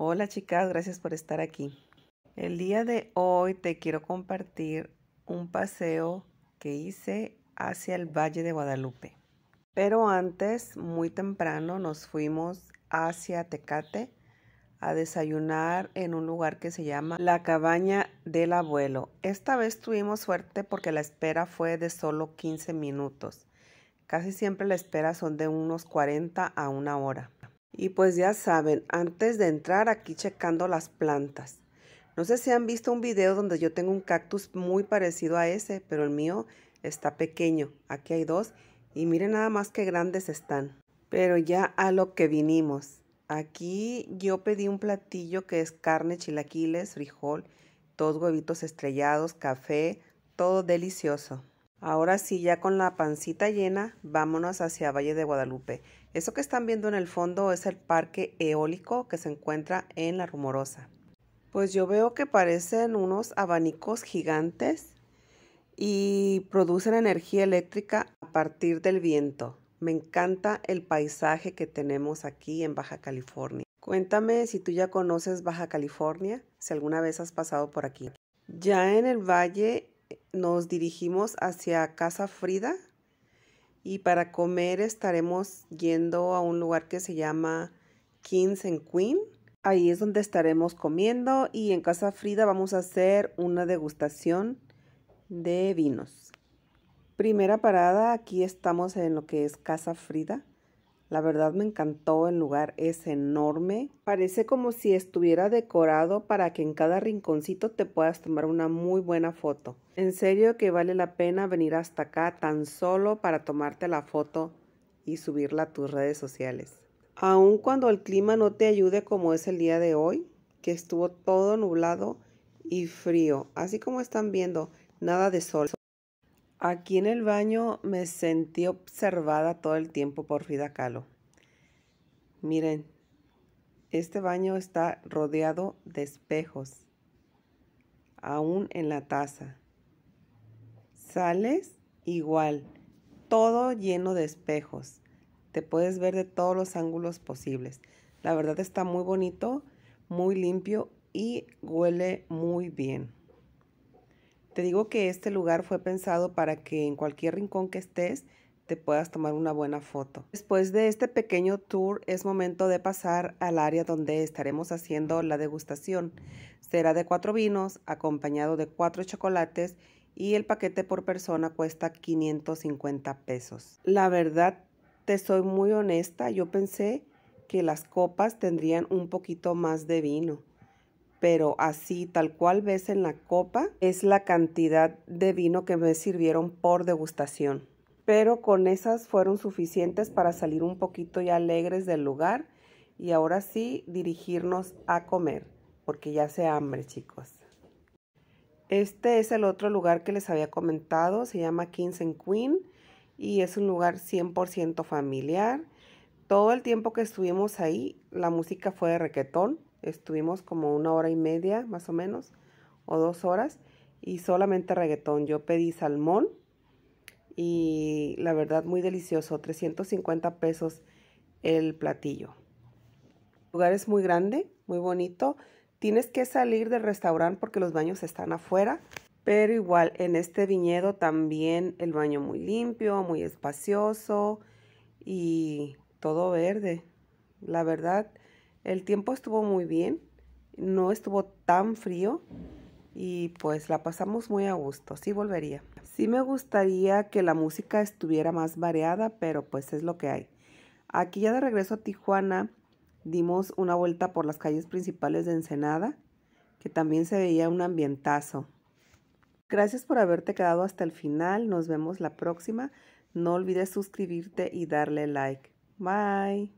Hola chicas, gracias por estar aquí. El día de hoy te quiero compartir un paseo que hice hacia el Valle de Guadalupe. Pero antes, muy temprano, nos fuimos hacia Tecate a desayunar en un lugar que se llama La Cabaña del Abuelo. Esta vez tuvimos suerte porque la espera fue de solo 15 minutos. Casi siempre la espera son de unos 40 a una hora. Y pues ya saben, antes de entrar aquí checando las plantas. No sé si han visto un video donde yo tengo un cactus muy parecido a ese, pero el mío está pequeño. Aquí hay dos y miren nada más qué grandes están. Pero ya a lo que vinimos. Aquí yo pedí un platillo que es carne, chilaquiles, frijol, dos huevitos estrellados, café, todo delicioso. Ahora sí, ya con la pancita llena, vámonos hacia Valle de Guadalupe. Eso que están viendo en el fondo es el parque eólico que se encuentra en La Rumorosa. Pues yo veo que parecen unos abanicos gigantes y producen energía eléctrica a partir del viento. Me encanta el paisaje que tenemos aquí en Baja California. Cuéntame si tú ya conoces Baja California, si alguna vez has pasado por aquí. Ya en el valle nos dirigimos hacia Casa Frida, y para comer estaremos yendo a un lugar que se llama Kings and Queen. Ahí es donde estaremos comiendo y en Casa Frida vamos a hacer una degustación de vinos. Primera parada, aquí estamos en lo que es Casa Frida. La verdad me encantó, el lugar es enorme. Parece como si estuviera decorado para que en cada rinconcito te puedas tomar una muy buena foto. En serio que vale la pena venir hasta acá tan solo para tomarte la foto y subirla a tus redes sociales. Aun cuando el clima no te ayude como es el día de hoy, que estuvo todo nublado y frío, así como están viendo, nada de sol. Aquí en el baño me sentí observada todo el tiempo por Frida Kahlo. Miren, este baño está rodeado de espejos, aún en la taza. Sales igual, todo lleno de espejos. Te puedes ver de todos los ángulos posibles. La verdad está muy bonito, muy limpio y huele muy bien. Te digo que este lugar fue pensado para que en cualquier rincón que estés te puedas tomar una buena foto. Después de este pequeño tour es momento de pasar al área donde estaremos haciendo la degustación. Será de cuatro vinos acompañado de cuatro chocolates y el paquete por persona cuesta 550 pesos. La verdad, te soy muy honesta, yo pensé que las copas tendrían un poquito más de vino pero así tal cual ves en la copa es la cantidad de vino que me sirvieron por degustación. Pero con esas fueron suficientes para salir un poquito ya alegres del lugar y ahora sí dirigirnos a comer, porque ya se hambre chicos. Este es el otro lugar que les había comentado, se llama Kings and Queen y es un lugar 100% familiar. Todo el tiempo que estuvimos ahí, la música fue de requetón Estuvimos como una hora y media, más o menos, o dos horas, y solamente reggaetón. Yo pedí salmón y la verdad muy delicioso, 350 pesos el platillo. El lugar es muy grande, muy bonito. Tienes que salir del restaurante porque los baños están afuera, pero igual en este viñedo también el baño muy limpio, muy espacioso y todo verde. La verdad, el tiempo estuvo muy bien, no estuvo tan frío y pues la pasamos muy a gusto, sí volvería. Sí me gustaría que la música estuviera más variada, pero pues es lo que hay. Aquí ya de regreso a Tijuana dimos una vuelta por las calles principales de Ensenada, que también se veía un ambientazo. Gracias por haberte quedado hasta el final, nos vemos la próxima. No olvides suscribirte y darle like. Bye.